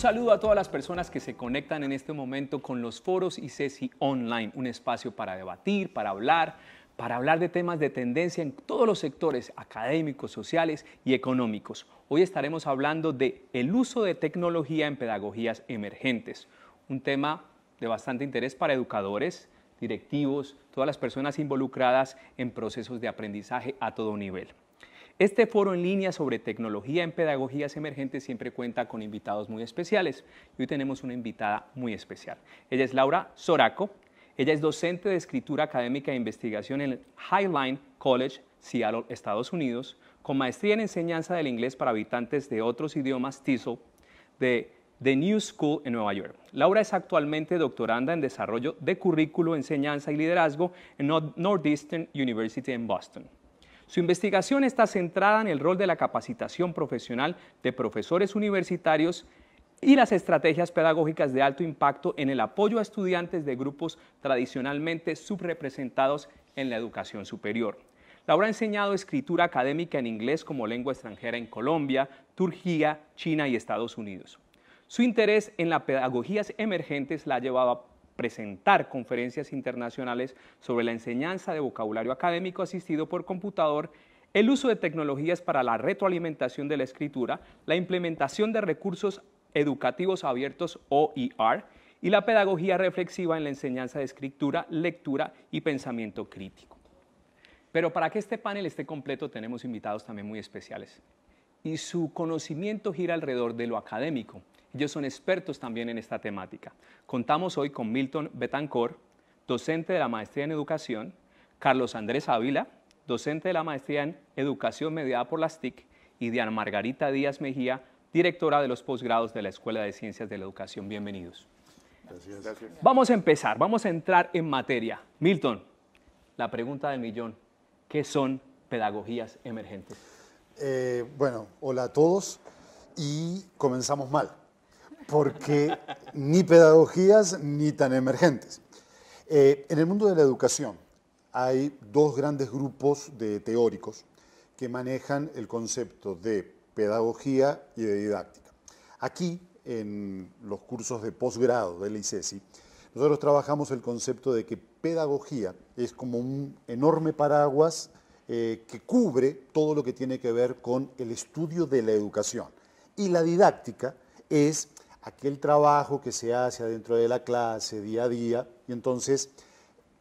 saludo a todas las personas que se conectan en este momento con los foros y ICESI Online, un espacio para debatir, para hablar, para hablar de temas de tendencia en todos los sectores académicos, sociales y económicos. Hoy estaremos hablando de el uso de tecnología en pedagogías emergentes, un tema de bastante interés para educadores, directivos, todas las personas involucradas en procesos de aprendizaje a todo nivel. Este foro en línea sobre tecnología en pedagogías emergentes siempre cuenta con invitados muy especiales. Y hoy tenemos una invitada muy especial. Ella es Laura Soraco. Ella es docente de escritura académica e investigación en Highline College, Seattle, Estados Unidos, con maestría en enseñanza del inglés para habitantes de otros idiomas TESOL de The New School en Nueva York. Laura es actualmente doctoranda en desarrollo de currículo, enseñanza y liderazgo en Northeastern University en Boston. Su investigación está centrada en el rol de la capacitación profesional de profesores universitarios y las estrategias pedagógicas de alto impacto en el apoyo a estudiantes de grupos tradicionalmente subrepresentados en la educación superior. Laura ha enseñado escritura académica en inglés como lengua extranjera en Colombia, Turquía, China y Estados Unidos. Su interés en las pedagogías emergentes la ha llevado a presentar conferencias internacionales sobre la enseñanza de vocabulario académico asistido por computador, el uso de tecnologías para la retroalimentación de la escritura, la implementación de recursos educativos abiertos OER y la pedagogía reflexiva en la enseñanza de escritura, lectura y pensamiento crítico. Pero para que este panel esté completo tenemos invitados también muy especiales. Y su conocimiento gira alrededor de lo académico. Ellos son expertos también en esta temática. Contamos hoy con Milton Betancor, docente de la maestría en educación, Carlos Andrés Ávila, docente de la maestría en educación mediada por las TIC, y Diana Margarita Díaz Mejía, directora de los posgrados de la Escuela de Ciencias de la Educación. Bienvenidos. Vamos a empezar, vamos a entrar en materia. Milton, la pregunta del millón, ¿qué son pedagogías emergentes? Eh, bueno, hola a todos y comenzamos mal porque ni pedagogías ni tan emergentes. Eh, en el mundo de la educación hay dos grandes grupos de teóricos que manejan el concepto de pedagogía y de didáctica. Aquí, en los cursos de posgrado de la ICESI, nosotros trabajamos el concepto de que pedagogía es como un enorme paraguas eh, que cubre todo lo que tiene que ver con el estudio de la educación. Y la didáctica es aquel trabajo que se hace adentro de la clase día a día, y entonces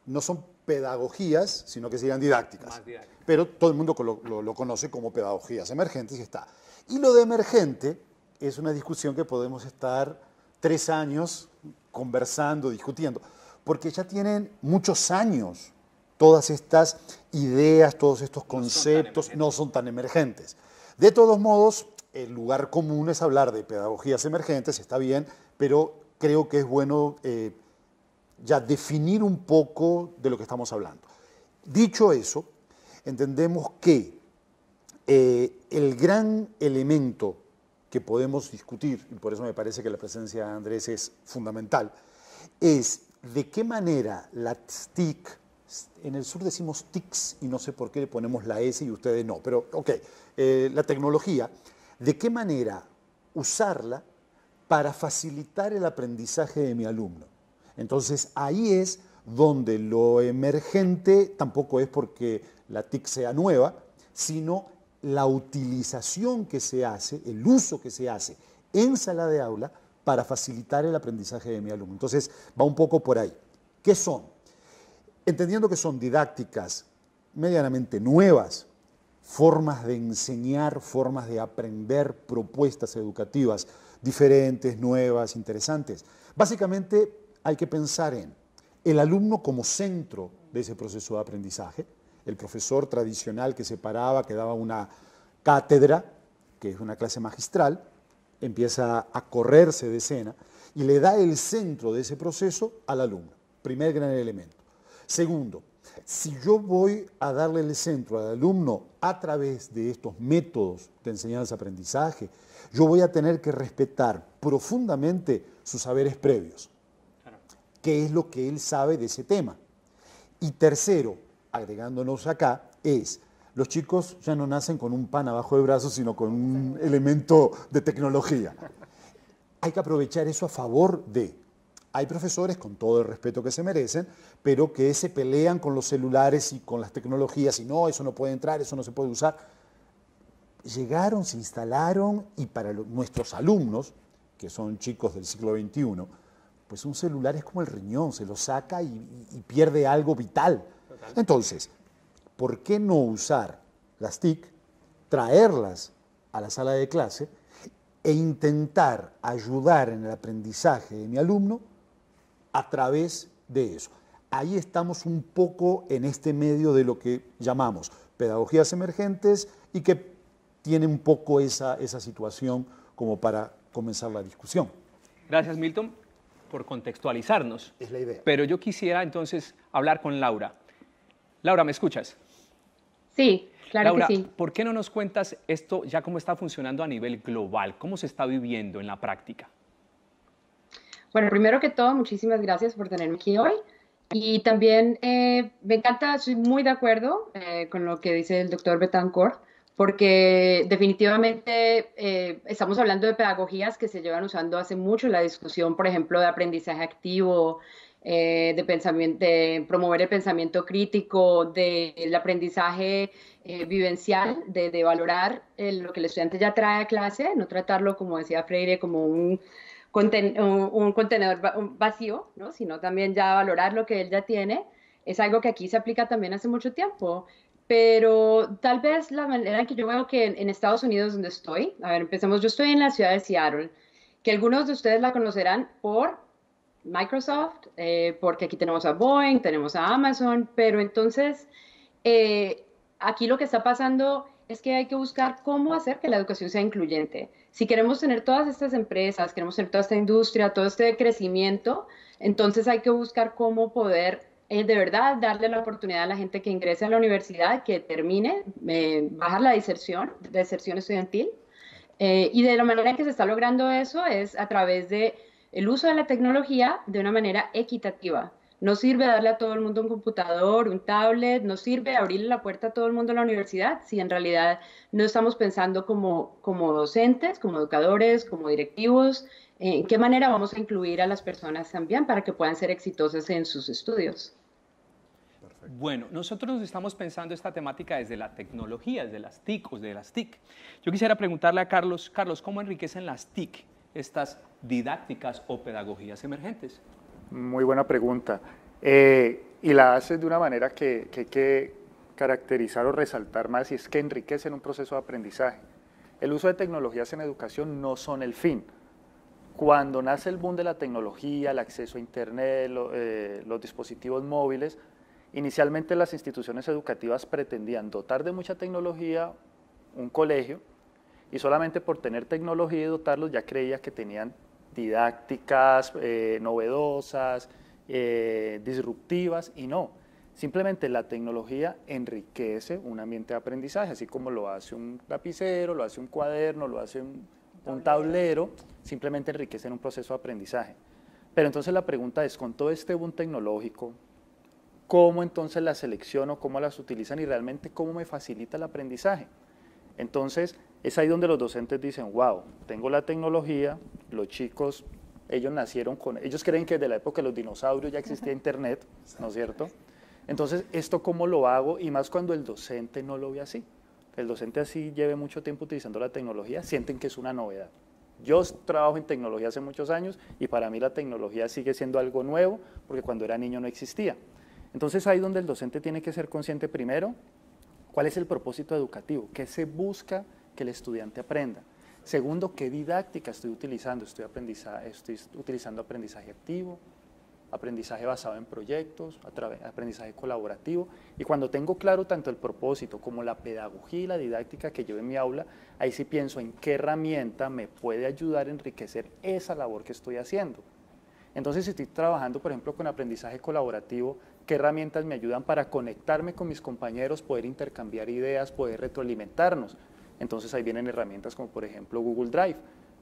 no son pedagogías, sino que serían didácticas. Pero todo el mundo lo, conoce como pedagogías emergentes y está. Y lo de emergente es una discusión que podemos estar tres años conversando, discutiendo, porque ya tienen muchos años todas estas ideas, todos estos conceptos, No son tan emergentes. De todos modos, el lugar común es hablar de pedagogías emergentes, está bien, pero creo que es bueno eh, ya definir un poco de lo que estamos hablando. Dicho eso, entendemos que eh, el gran elemento que podemos discutir, y por eso me parece que la presencia de Andrés es fundamental, es de qué manera la TIC, en el sur decimos TICs y no sé por qué le ponemos la S y ustedes no, pero ok, eh, la tecnología de qué manera usarla para facilitar el aprendizaje de mi alumno. Entonces ahí es donde lo emergente tampoco es porque la TIC sea nueva, sino la utilización que se hace, el uso que se hace en sala de aula para facilitar el aprendizaje de mi alumno. Entonces va un poco por ahí. ¿Qué son? Entendiendo que son didácticas medianamente nuevas, formas de enseñar, formas de aprender, propuestas educativas diferentes, nuevas, interesantes. Básicamente hay que pensar en el alumno como centro de ese proceso de aprendizaje, el profesor tradicional que se paraba, que daba una cátedra, que es una clase magistral, empieza a correrse de escena y le da el centro de ese proceso al alumno. Primer gran elemento. Segundo, si yo voy a darle el centro al alumno a través de estos métodos de enseñanza-aprendizaje, yo voy a tener que respetar profundamente sus saberes previos, qué es lo que él sabe de ese tema. Y tercero, agregándonos acá, es los chicos ya no nacen con un pan abajo del brazo, sino con un elemento de tecnología. Hay que aprovechar eso a favor de. Hay profesores, con todo el respeto que se merecen, pero que se pelean con los celulares y con las tecnologías y no, eso no puede entrar, eso no se puede usar. Llegaron, se instalaron y para nuestros alumnos, que son chicos del siglo XXI, pues un celular es como el riñón, se lo saca y, pierde algo vital. Entonces, ¿por qué no usar las TIC, traerlas a la sala de clase e intentar ayudar en el aprendizaje de mi alumno a través de eso. Ahí estamos un poco en este medio de lo que llamamos pedagogías emergentes y que tiene un poco esa, situación como para comenzar la discusión. Gracias, Milton, por contextualizarnos. Es la idea. Pero yo quisiera entonces hablar con Laura. Laura, ¿me escuchas? Sí, claro que sí. ¿por qué no nos cuentas esto ya cómo está funcionando a nivel global? ¿Cómo se está viviendo en la práctica? Bueno, primero que todo, muchísimas gracias por tenerme aquí hoy. Y también eh, me encanta, estoy muy de acuerdo eh, con lo que dice el doctor Betancourt, porque definitivamente eh, estamos hablando de pedagogías que se llevan usando hace mucho la discusión, por ejemplo, de aprendizaje activo, de, pensamiento, promover el pensamiento crítico, del aprendizaje vivencial, de, valorar lo que el estudiante ya trae a clase, no tratarlo, como decía Freire, como un un, contenedor vacío, ¿no? sino también ya valorar lo que él ya tiene. Es algo que aquí se aplica también hace mucho tiempo. Pero tal vez la manera en que yo veo que en, Estados Unidos, donde estoy, a ver, empecemos, yo estoy en la ciudad de Seattle, que algunos de ustedes la conocerán por Microsoft, eh, porque aquí tenemos a Boeing, tenemos a Amazon, pero entonces eh, aquí lo que está pasando es que hay que buscar cómo hacer que la educación sea incluyente si queremos tener todas estas empresas, queremos tener toda esta industria, todo este crecimiento, entonces hay que buscar cómo poder eh, de verdad darle la oportunidad a la gente que ingrese a la universidad, que termine, bajar la deserción, deserción estudiantil. Eh, y de la manera en que se está logrando eso es a través de el uso de la tecnología de una manera equitativa, no sirve darle a todo el mundo un computador, un tablet, no sirve abrirle la puerta a todo el mundo a la universidad si en realidad no estamos pensando como, docentes, como educadores, como directivos, en eh, qué manera vamos a incluir a las personas también para que puedan ser exitosas en sus estudios. Bueno, nosotros estamos pensando esta temática desde la tecnología, desde las TIC o desde las TIC. Yo quisiera preguntarle a Carlos, Carlos, ¿cómo enriquecen las TIC estas didácticas o pedagogías emergentes? Muy buena pregunta. Eh, y la haces de una manera que, que hay que caracterizar o resaltar más y es que en un proceso de aprendizaje. El uso de tecnologías en educación no son el fin. Cuando nace el boom de la tecnología, el acceso a Internet, eh, los dispositivos móviles, inicialmente las instituciones educativas pretendían dotar de mucha tecnología un colegio y solamente por tener tecnología y dotarlos ya creía que tenían didácticas, eh, novedosas, eh, disruptivas, y no. Simplemente la tecnología enriquece un ambiente de aprendizaje, así como lo hace un lapicero, lo hace un cuaderno, lo hace un, un tablero, simplemente enriquece en un proceso de aprendizaje. Pero entonces la pregunta es, con todo este boom tecnológico, ¿cómo entonces las selecciono, cómo las utilizan y realmente cómo me facilita el aprendizaje? Entonces, es ahí donde los docentes dicen, wow, tengo la tecnología, los chicos, ellos nacieron con, ellos creen que desde la época de los dinosaurios ya existía Internet, ¿no es cierto? Entonces, ¿esto cómo lo hago? Y más cuando el docente no lo ve así. El docente así lleve mucho tiempo utilizando la tecnología, sienten que es una novedad. Yo trabajo en tecnología hace muchos años y para mí la tecnología sigue siendo algo nuevo porque cuando era niño no existía. Entonces ahí donde el docente tiene que ser consciente primero, cuál es el propósito educativo, qué se busca que el estudiante aprenda. Segundo, ¿qué didáctica estoy utilizando? Estoy, utilizando aprendizaje activo, aprendizaje basado en proyectos, aprendizaje colaborativo. Y cuando tengo claro tanto el propósito como la pedagogía y la didáctica que llevo en mi aula, ahí sí pienso en qué herramienta me puede ayudar a enriquecer esa labor que estoy haciendo. Entonces, si estoy trabajando, por ejemplo, con aprendizaje colaborativo, ¿qué herramientas me ayudan para conectarme con mis compañeros, poder intercambiar ideas, poder retroalimentarnos? Entonces ahí vienen herramientas como por ejemplo Google Drive,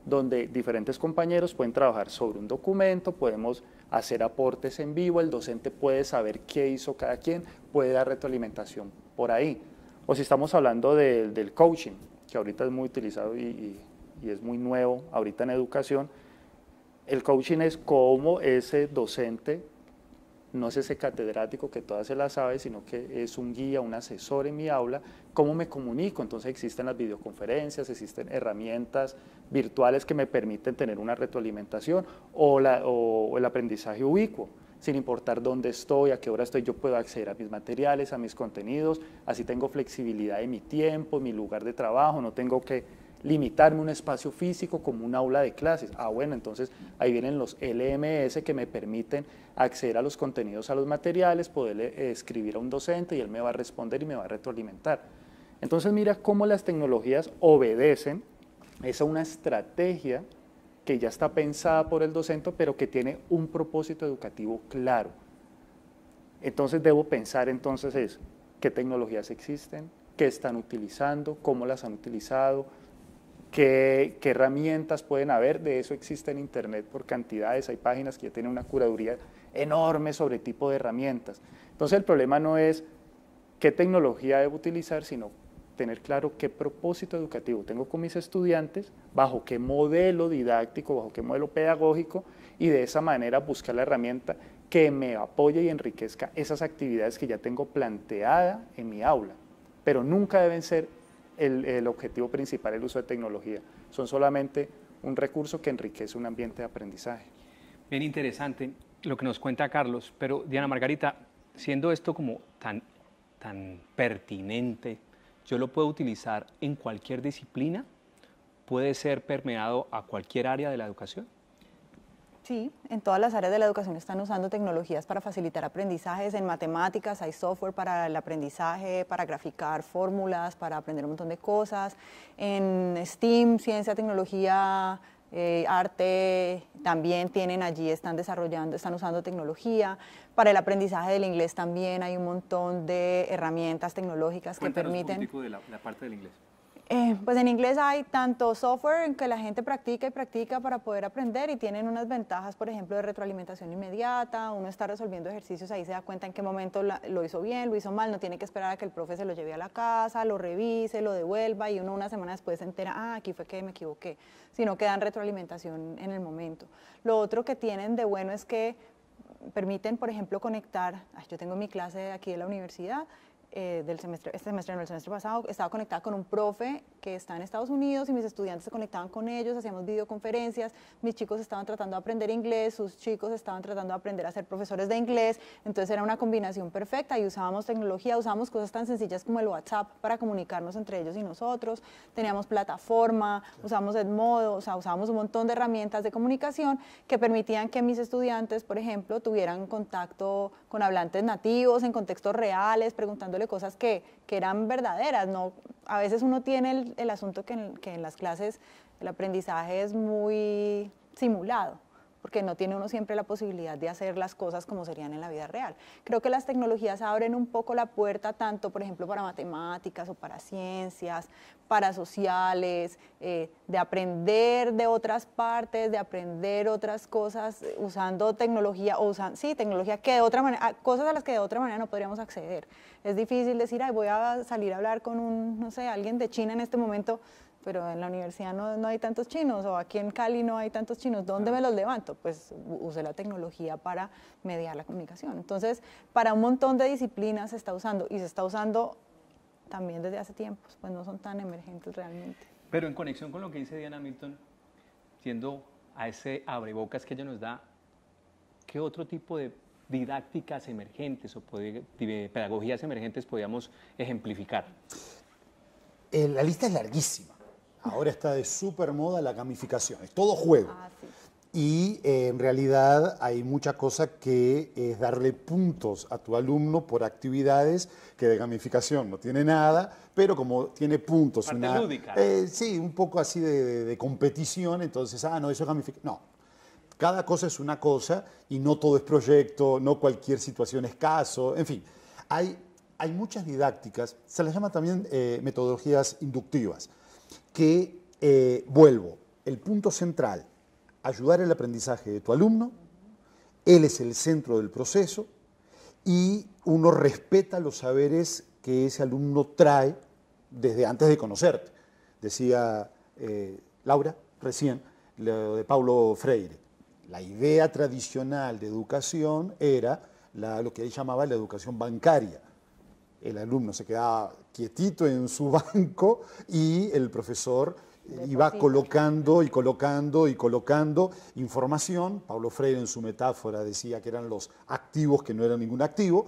donde diferentes compañeros pueden trabajar sobre un documento, podemos hacer aportes en vivo, el docente puede saber qué hizo cada quien, puede dar retroalimentación por ahí. O si estamos hablando del coaching, que ahorita es muy utilizado y, y es muy nuevo ahorita en educación, el coaching es cómo ese docente no es ese catedrático que todas se la sabe, sino que es un guía, un asesor en mi aula, cómo me comunico. Entonces existen las videoconferencias, existen herramientas virtuales que me permiten tener una retroalimentación o, el aprendizaje ubicuo. Sin importar dónde estoy, a qué hora estoy, yo puedo acceder a mis materiales, a mis contenidos, así tengo flexibilidad en mi tiempo, en mi lugar de trabajo, no tengo que limitarme un espacio físico como un aula de clases. Ah, bueno, entonces ahí vienen los LMS que me permiten acceder a los contenidos, a los materiales, poder eh, escribir a un docente y él me va a responder y me va a retroalimentar. Entonces mira cómo las tecnologías obedecen es una estrategia que ya está pensada por el docente, pero que tiene un propósito educativo claro. Entonces debo pensar entonces es qué tecnologías existen, qué están utilizando, cómo las han utilizado, ¿Qué, herramientas pueden haber? De eso existe en Internet por cantidades. Hay páginas que ya tienen una curaduría enorme sobre tipo de herramientas. Entonces el problema no es qué tecnología debo utilizar, sino tener claro qué propósito educativo tengo con mis estudiantes, bajo qué modelo didáctico, bajo qué modelo pedagógico, y de esa manera buscar la herramienta que me apoye y enriquezca esas actividades que ya tengo planteada en mi aula. Pero nunca deben ser el, objetivo principal el uso de tecnología. Son solamente un recurso que enriquece un ambiente de aprendizaje. Bien interesante lo que nos cuenta Carlos, pero Diana Margarita, siendo esto como tan, tan pertinente, yo lo puedo utilizar en cualquier disciplina, puede ser permeado a cualquier área de la educación. Sí, en todas las áreas de la educación están usando tecnologías para facilitar aprendizajes. En matemáticas hay software para el aprendizaje, para graficar fórmulas, para aprender un montón de cosas. En STEAM, ciencia, tecnología, eh, arte, también tienen allí, están desarrollando, están usando tecnología. Para el aprendizaje del inglés también hay un montón de herramientas tecnológicas que permiten... de la parte del inglés. Eh, pues en inglés hay tanto software en que la gente practica y practica para poder aprender y tienen unas ventajas, por ejemplo, de retroalimentación inmediata, uno está resolviendo ejercicios, ahí se da cuenta en qué momento lo hizo bien, lo hizo mal, no tiene que esperar a que el profe se lo lleve a la casa, lo revise, lo devuelva y uno una semana después se entera, ah, aquí fue que me equivoqué, sino que dan retroalimentación en el momento. Lo otro que tienen de bueno es que permiten, por ejemplo, conectar, yo tengo mi clase aquí en la universidad eh, del semestre, este semestre no, el semestre pasado, estaba conectada con un profe que está en Estados Unidos y mis estudiantes se conectaban con ellos, hacíamos videoconferencias, mis chicos estaban tratando de aprender inglés, sus chicos estaban tratando de aprender a ser profesores de inglés, entonces era una combinación perfecta y usábamos tecnología, usábamos cosas tan sencillas como el WhatsApp para comunicarnos entre ellos y nosotros, teníamos plataforma, usábamos Edmodo, o sea, usábamos un montón de herramientas de comunicación que permitían que mis estudiantes, por ejemplo, tuvieran contacto con hablantes nativos en contextos reales, preguntándole cosas que, que eran verdaderas, no, a veces uno tiene el el, asunto que en las clases el aprendizaje es muy simulado porque no tiene uno siempre la posibilidad de hacer las cosas como serían en la vida real. Creo que las tecnologías abren un poco la puerta tanto, por ejemplo, para matemáticas o para ciencias, para sociales, eh, de aprender de otras partes, de aprender otras cosas eh, usando tecnología, o usan, sí, tecnología que de otra manera, cosas a las que de otra manera no podríamos acceder. Es difícil decir, ay, voy a salir a hablar con un, no sé, alguien de China en este momento, pero en la universidad no, hay tantos chinos o aquí en Cali no hay tantos chinos, ¿dónde me los levanto? Pues usé la tecnología para mediar la comunicación. Entonces, para un montón de disciplinas se está usando y se está usando también desde hace tiempos, pues no son tan emergentes realmente. Pero en conexión con lo que dice Diana Milton, siendo a ese abrebocas que ella nos da, ¿qué otro tipo de didácticas emergentes o pedagogías emergentes podríamos ejemplificar? Eh, la lista es larguísima. Ahora está de súper moda la gamificación, es todo juego. Ah, y eh, en realidad hay mucha cosa que es darle puntos a tu alumno por actividades que de gamificación no tiene nada, pero como tiene puntos, eh, sí, un poco así de, competición, entonces, ah, no, eso es gamificación. No, cada cosa es una cosa y no todo es proyecto, no cualquier situación es caso, en fin, hay, muchas didácticas, se les llama también eh, metodologías inductivas que eh, vuelvo, el punto central, ayudar el aprendizaje de tu alumno, él es el centro del proceso y uno respeta los saberes que ese alumno trae desde antes de conocerte. Decía eh, Laura recién de Paulo Freire. La idea tradicional de educación era lo que él llamaba la educación bancaria. El alumno se quedaba quietito en su banco y el profesor iba colocando y colocando y colocando información. Pablo Freire en su metáfora decía que eran los activos que no eran ningún activo,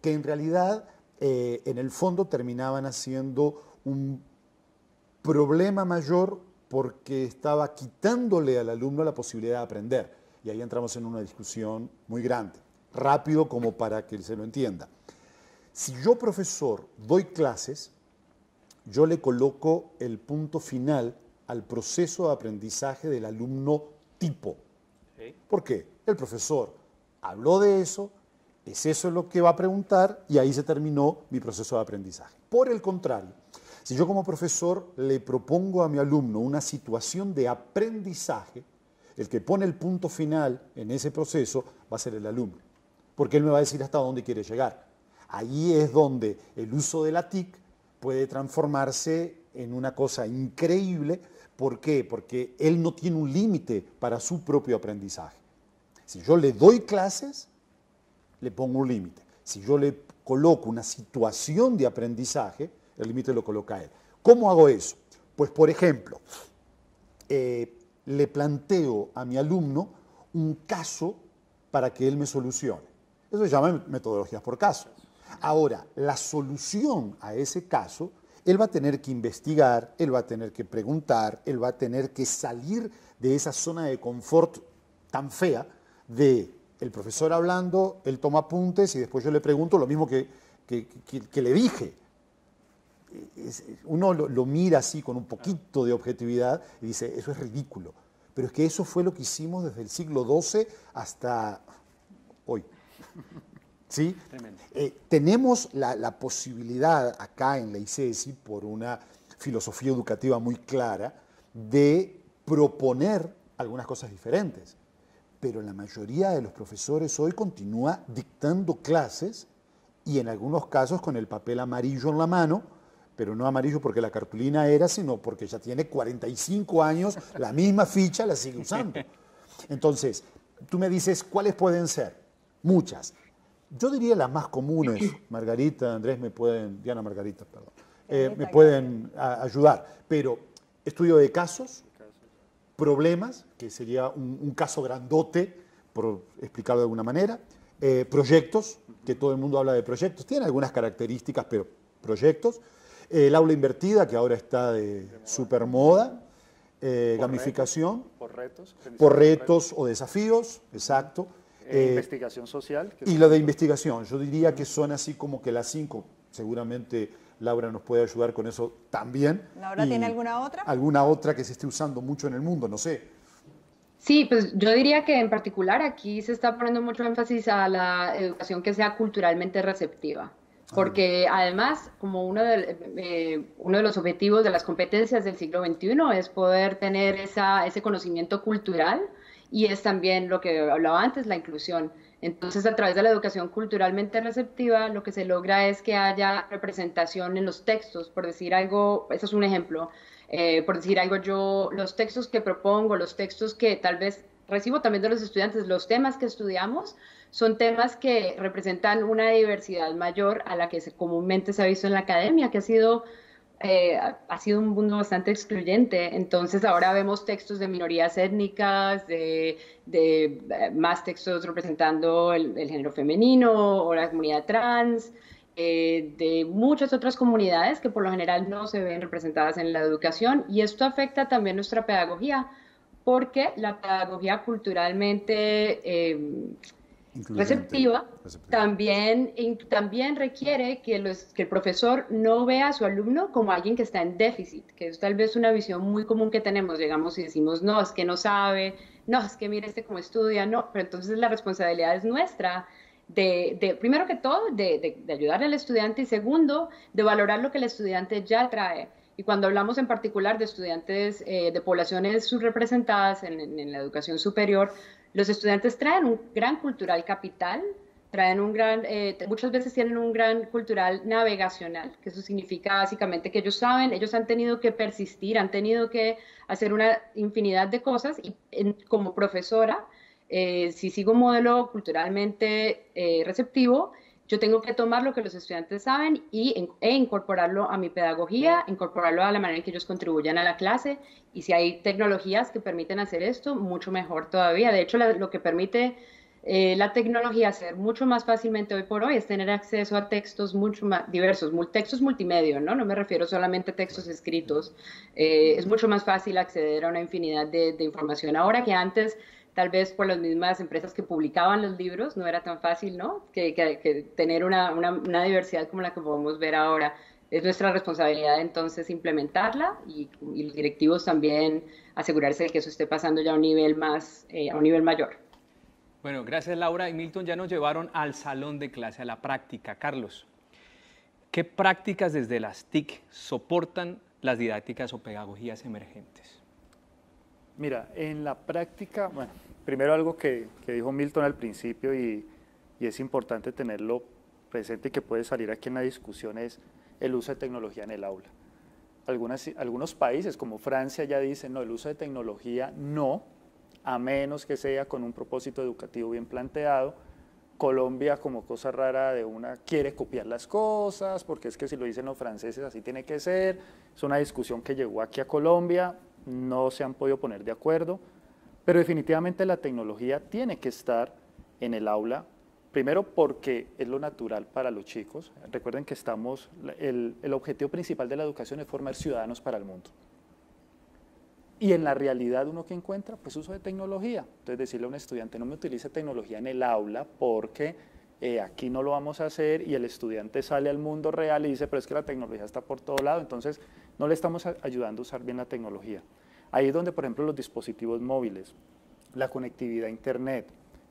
que en realidad eh, en el fondo terminaban haciendo un problema mayor porque estaba quitándole al alumno la posibilidad de aprender. Y ahí entramos en una discusión muy grande, rápido como para que se lo entienda. Si yo, profesor, doy clases, yo le coloco el punto final al proceso de aprendizaje del alumno tipo. ¿Por qué? El profesor habló de eso, es eso lo que va a preguntar y ahí se terminó mi proceso de aprendizaje. Por el contrario, si yo como profesor le propongo a mi alumno una situación de aprendizaje, el que pone el punto final en ese proceso va a ser el alumno, porque él me va a decir hasta dónde quiere llegar. Ahí es donde el uso de la TIC puede transformarse en una cosa increíble. ¿Por qué? Porque él no tiene un límite para su propio aprendizaje. Si yo le doy clases, le pongo un límite. Si yo le coloco una situación de aprendizaje, el límite lo coloca él. ¿Cómo hago eso? Pues, por ejemplo, eh, le planteo a mi alumno un caso para que él me solucione. Eso se llama metodologías por casos. Ahora, la solución a ese caso, él va a tener que investigar, él va a tener que preguntar, él va a tener que salir de esa zona de confort tan fea de el profesor hablando, él toma apuntes y después yo le pregunto lo mismo que, que, le dije. Uno lo, lo mira así con un poquito de objetividad y dice, eso es ridículo. Pero es que eso fue lo que hicimos desde el siglo XII hasta hoy. ¿sí? Eh, tenemos la, la, posibilidad acá en la ICESI, por una filosofía educativa muy clara, de proponer algunas cosas diferentes. Pero la mayoría de los profesores hoy continúa dictando clases y en algunos casos con el papel amarillo en la mano, pero no amarillo porque la cartulina era, sino porque ya tiene 45 años, la misma ficha la sigue usando. Entonces, tú me dices, ¿cuáles pueden ser? Muchas. Yo diría las más comunes, Margarita, Andrés, me pueden, Diana Margarita, perdón, eh, me pueden ayudar, pero estudio de casos, problemas, que sería un, caso grandote, por explicarlo de alguna manera, eh, proyectos, que todo el mundo habla de proyectos, tiene algunas características, pero proyectos, eh, el aula invertida, que ahora está de, supermoda, super moda, gamificación, por retos o desafíos, exacto eh, investigación social. y la de investigación. Yo diría que son así como que las cinco. Seguramente Laura nos puede ayudar con eso también. ¿Laura tiene alguna otra? Alguna otra que se esté usando mucho en el mundo, no sé. Sí, pues yo diría que en particular aquí se está poniendo mucho énfasis a la educación que sea culturalmente receptiva. Ah, Porque además, como uno de, eh, uno de los objetivos de las competencias del siglo XXI es poder tener esa, ese conocimiento cultural y es también lo que hablaba antes, la inclusión. Entonces, a través de la educación culturalmente receptiva, lo que se logra es que haya representación en los textos, por decir algo, eso es un ejemplo, eh, por decir algo yo, los textos que propongo, los textos que tal vez recibo también de los estudiantes, los temas que estudiamos son temas que representan una diversidad mayor a la que comúnmente se ha visto en la academia, que ha sido eh, ha sido un mundo bastante excluyente. Entonces ahora vemos textos de minorías étnicas, de, eh, más textos representando el, género femenino o la comunidad trans. Eh, de muchas otras comunidades que por lo general no se ven representadas en la educación y esto afecta también nuestra pedagogía porque la pedagogía culturalmente eh, receptiva, También, también requiere que, el profesor no vea a su alumno como alguien que está en déficit, que es tal vez una visión muy común que tenemos, llegamos y decimos, no, es que no sabe, no, es que mire este cómo estudia, no, pero entonces la responsabilidad es nuestra. De, primero que todo, de, ayudar al estudiante y segundo, de valorar lo que el estudiante ya trae. Y cuando hablamos en particular de estudiantes eh, de poblaciones subrepresentadas en, la educación superior, los estudiantes traen un gran cultural capital, traen un gran, eh, muchas veces tienen un gran cultural navegacional, que eso significa básicamente que ellos saben, ellos han tenido que persistir, han tenido que hacer una infinidad de cosas y como profesora, eh, si sigo un modelo culturalmente eh, receptivo, yo tengo que tomar lo que los estudiantes saben y, e incorporarlo a mi pedagogía, incorporarlo a la manera en que ellos contribuyan a la clase. Y si hay tecnologías que permiten hacer esto, mucho mejor todavía. De hecho, lo que permite eh, la tecnología hacer mucho más fácilmente hoy por hoy es tener acceso a textos mucho más diversos, textos multimedia, ¿no? No me refiero solamente a textos escritos. Eh, es mucho más fácil acceder a una infinidad de, de información ahora que antes tal vez por las mismas empresas que publicaban los libros, no era tan fácil, ¿no? Que, que, tener una, una, diversidad como la que podemos ver ahora. Es nuestra responsabilidad entonces implementarla y, y los directivos también asegurarse de que eso esté pasando ya a un nivel, más, eh, a un nivel mayor. Bueno, gracias Laura y Milton ya nos llevaron al salón de clase, a la práctica. Carlos, ¿qué prácticas desde las TIC soportan las didácticas o pedagogías emergentes? Mira, en la práctica, bueno, primero algo que, que dijo Milton al principio y, y, es importante tenerlo presente y que puede salir aquí en la discusión es el uso de tecnología en el aula. Algunas, algunos países como Francia ya dicen, no, el uso de tecnología no, a menos que sea con un propósito educativo bien planteado. Colombia como cosa rara de una quiere copiar las cosas, porque es que si lo dicen los franceses así tiene que ser. Es una discusión que llegó aquí a Colombia, no se han podido poner de acuerdo, pero definitivamente la tecnología tiene que estar en el aula, primero porque es lo natural para los chicos. Recuerden que estamos, el, el objetivo principal de la educación es formar ciudadanos para el mundo. Y en la realidad uno que encuentra, pues uso de tecnología. Entonces decirle a un estudiante, no me utilice tecnología en el aula porque eh, aquí no lo vamos a hacer y el estudiante sale al mundo real y dice, pero es que la tecnología está por todo lado. Entonces no le estamos ayudando a usar bien la tecnología. Ahí es donde, por ejemplo, los dispositivos móviles, la conectividad a Internet,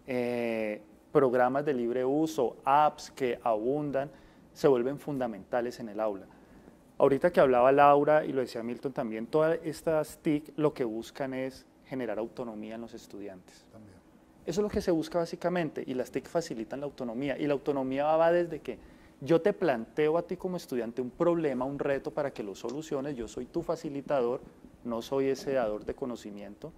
eh, programas de libre uso, apps que abundan, se vuelven fundamentales en el aula. Ahorita que hablaba Laura y lo decía Milton también, todas estas TIC lo que buscan es generar autonomía en los estudiantes. Eso es lo que se busca básicamente y las TIC facilitan la autonomía y la autonomía va desde que yo te planteo a ti como estudiante un problema, un reto para que lo soluciones. Yo soy tu facilitador, no soy ese dador de conocimiento.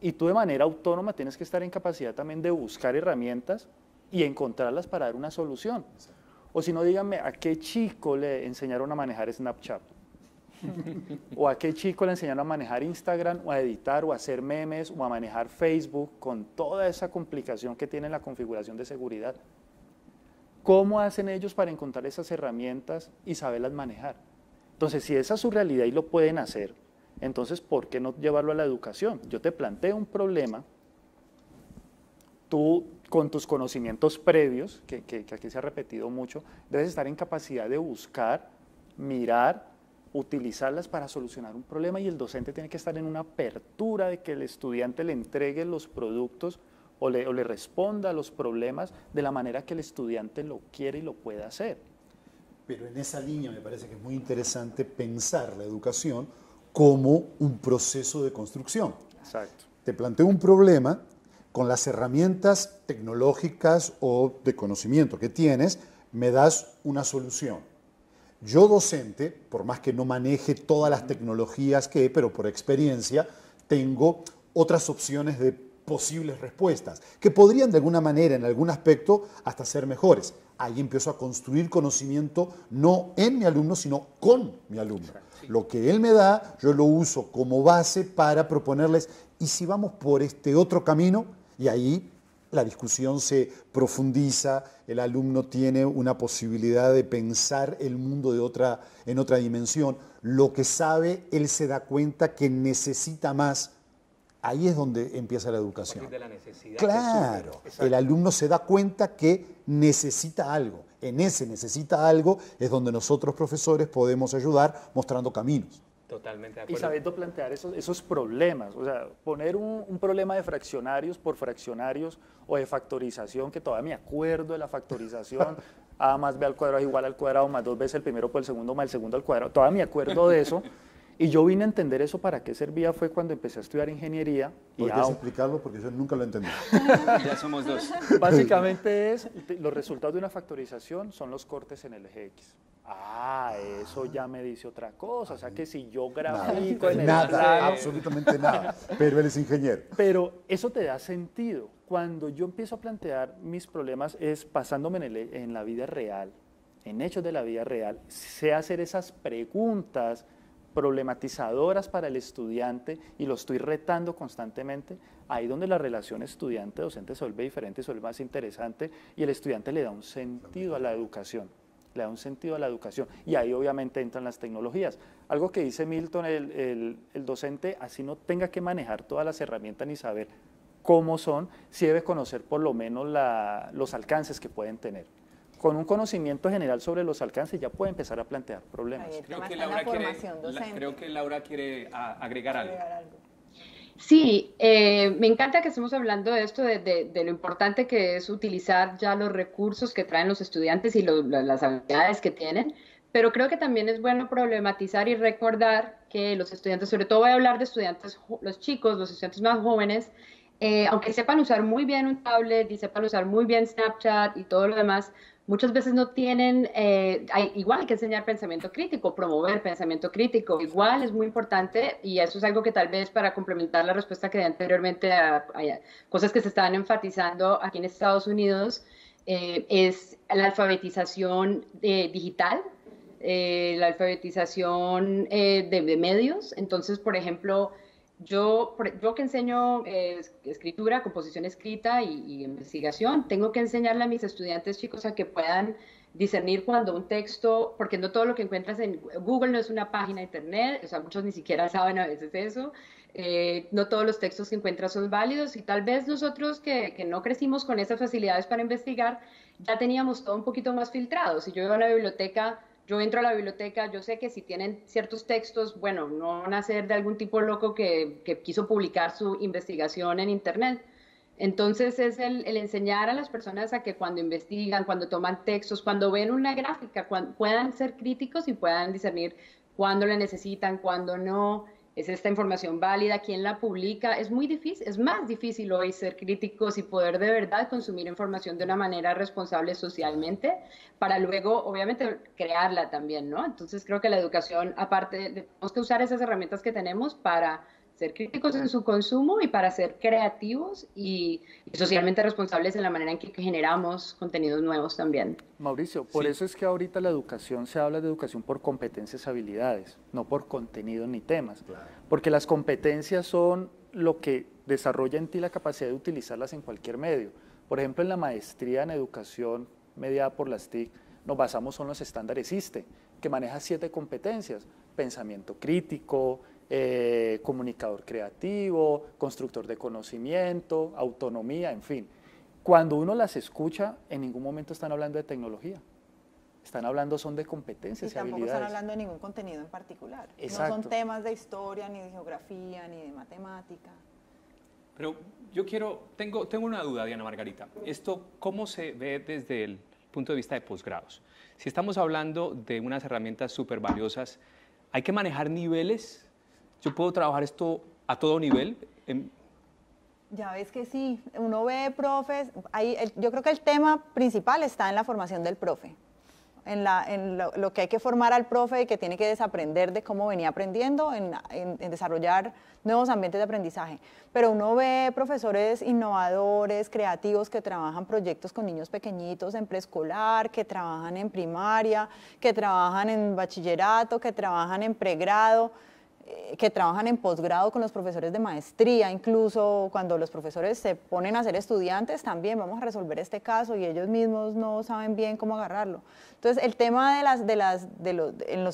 Y tú de manera autónoma tienes que estar en capacidad también de buscar herramientas y encontrarlas para dar una solución. O si no, díganme, ¿a qué chico le enseñaron a manejar Snapchat? o a qué chico le enseñaron a manejar Instagram, o a editar, o a hacer memes, o a manejar Facebook, con toda esa complicación que tiene la configuración de seguridad. ¿Cómo hacen ellos para encontrar esas herramientas y saberlas manejar? Entonces, si esa es su realidad y lo pueden hacer, entonces, ¿por qué no llevarlo a la educación? Yo te planteo un problema, tú con tus conocimientos previos, que, aquí se ha repetido mucho, debes estar en capacidad de buscar, mirar, utilizarlas para solucionar un problema y el docente tiene que estar en una apertura de que el estudiante le entregue los productos o le, responda a los problemas de la manera que el estudiante lo quiere y lo pueda hacer. Pero en esa línea me parece que es muy interesante pensar la educación como un proceso de construcción. Exacto. Te planteo un problema con las herramientas tecnológicas o de conocimiento que tienes, me das una solución. Yo docente, por más que no maneje todas las tecnologías que, pero por experiencia, tengo otras opciones de posibles respuestas, que podrían de alguna manera, en algún aspecto, hasta ser mejores. Ahí empiezo a construir conocimiento no en mi alumno, sino con mi alumno. Lo que él me da, yo lo uso como base para proponerles, ¿y si vamos por este otro camino? Y ahí la discusión se profundiza, el alumno tiene una posibilidad de pensar el mundo de otra, en otra dimensión. Lo que sabe, él se da cuenta que necesita más Ahí es donde empieza la educación. claro, el alumno se da cuenta que necesita algo. En ese necesita algo es donde nosotros profesores podemos ayudar mostrando caminos. Totalmente de acuerdo. Y sabiendo plantear esos, problemas, o sea, poner un, un, problema de fraccionarios por fraccionarios o de factorización, que todavía me acuerdo de la factorización, A más B al cuadrado es igual al cuadrado, más dos veces el primero por el segundo, más el segundo al cuadrado, todavía me acuerdo de eso. Y yo vine a entender eso para qué servía fue cuando empecé a estudiar ingeniería. y a... explicarlo? Porque yo nunca lo entendí. ya somos dos. Básicamente es, los resultados de una factorización son los cortes en el eje X. Ah, eso ya me dice otra cosa. O sea que si yo grafico en el Nada, absolutamente nada. Pero eres es ingeniero. Pero eso te da sentido. Cuando yo empiezo a plantear mis problemas es pasándome en, e, en la vida real, en hechos de la vida real, sé hacer esas preguntas problematizadoras para el estudiante y lo estoy retando constantemente, ahí donde la relación estudiante-docente se vuelve diferente, se vuelve más interesante y el estudiante le da un sentido a la educación, le da un sentido a la educación y ahí obviamente entran las tecnologías. Algo que dice Milton, el, docente así no tenga que manejar todas las herramientas ni saber cómo son, si debe conocer por lo menos los alcances que pueden tener con un conocimiento general sobre los alcances ya puede empezar a plantear problemas. creo, que Laura quiere, creo que Laura quiere agregar, algo. Sí, eh, me encanta que estemos hablando de esto, de, lo importante que es utilizar ya los recursos que traen los estudiantes y las habilidades que tienen, pero creo que también es bueno problematizar y recordar que los estudiantes, sobre todo voy a hablar de estudiantes, los chicos, los estudiantes más jóvenes, eh, aunque sepan usar muy bien un tablet y sepan usar muy bien Snapchat y todo lo demás, muchas veces no tienen, eh, igual que enseñar pensamiento crítico, promover pensamiento crítico, igual es muy importante y eso es algo que tal vez para complementar la respuesta que di anteriormente a, cosas que se estaban enfatizando aquí en Estados Unidos, eh, es la alfabetización eh, digital, la alfabetización de, de medios. Entonces, por ejemplo, e, yo, que enseño eh, escritura, composición escrita y, investigación, tengo que enseñarle a mis estudiantes chicos a que puedan discernir cuando un texto, porque no todo lo que encuentras en Google no es una página internet, o sea, muchos ni siquiera saben a veces eso, eh, no todos los textos que encuentras son válidos y tal vez nosotros que, no crecimos con esas facilidades para investigar, ya teníamos todo un poquito más filtrado. Si yo iba a la biblioteca yo entro a la biblioteca, yo sé que si tienen ciertos textos, bueno, no van a ser de algún tipo loco que, quiso publicar su investigación en Internet. Entonces es el, enseñar a las personas a que cuando investigan, cuando toman textos, cuando ven una gráfica, puedan ser críticos y puedan discernir cuándo la necesitan, cuándo no. ¿Es esta información válida? ¿Quién la publica? Es muy difícil, es más difícil hoy ser críticos y poder de verdad consumir información de una manera responsable socialmente para luego, obviamente, crearla también, ¿no? Entonces creo que la educación, aparte, tenemos que usar esas herramientas que tenemos para ser críticos en su consumo y para ser creativos y, socialmente responsables en la manera en que, generamos contenidos nuevos también. Mauricio, por eso es que ahorita la educación se habla de educación por competencias, habilidades, no por contenidos ni temas, porque las competencias son lo que desarrolla en ti la capacidad de utilizarlas en cualquier medio. Por ejemplo, en la maestría en educación mediada por las TIC, nos basamos en los estándares ISTE, que maneja siete competencias, pensamiento crítico, eh, comunicador creativo, constructor de conocimiento, autonomía, en fin. Cuando uno las escucha, en ningún momento están hablando de tecnología. Están hablando son de competencias y, tampoco están hablando de ningún contenido en particular. No son temas de historia, ni de geografía, ni de matemática. Pero yo quiero, tengo, tengo una duda, Diana Margarita. ¿Esto cómo se ve desde el punto de vista de posgrados? Si estamos hablando de unas herramientas súper valiosas, ¿hay que manejar niveles ¿Yo puedo trabajar esto a todo nivel? Em, ya ves que sí, uno ve profes, yo creo que el tema principal está en la formación del profe, en, la, en lo, que hay que formar al profe y que tiene que desaprender de cómo venía aprendiendo, en, en, desarrollar nuevos ambientes de aprendizaje. Pero uno ve profesores innovadores, creativos, que trabajan proyectos con niños pequeñitos en preescolar, que trabajan en primaria, que trabajan en bachillerato, que trabajan en pregrado. Eh, que trabajan en posgrado con los profesores de maestría, incluso cuando los profesores se ponen a ser estudiantes, también vamos a resolver este caso y ellos mismos no saben bien cómo agarrarlo. Entonces, el tema de las, de las, de los,